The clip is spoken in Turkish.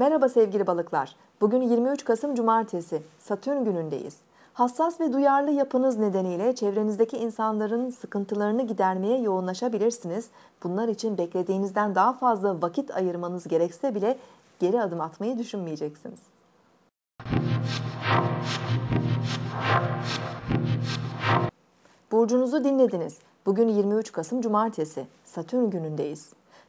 Merhaba sevgili balıklar. Bugün 23 Kasım Cumartesi, Satürn günündeyiz. Hassas ve duyarlı yapınız nedeniyle çevrenizdeki insanların sıkıntılarını gidermeye yoğunlaşabilirsiniz. Bunlar için beklediğinizden daha fazla vakit ayırmanız gerekse bile geri adım atmayı düşünmeyeceksiniz. Burcunuzu dinlediniz. Bugün 23 Kasım Cumartesi, Satürn günündeyiz.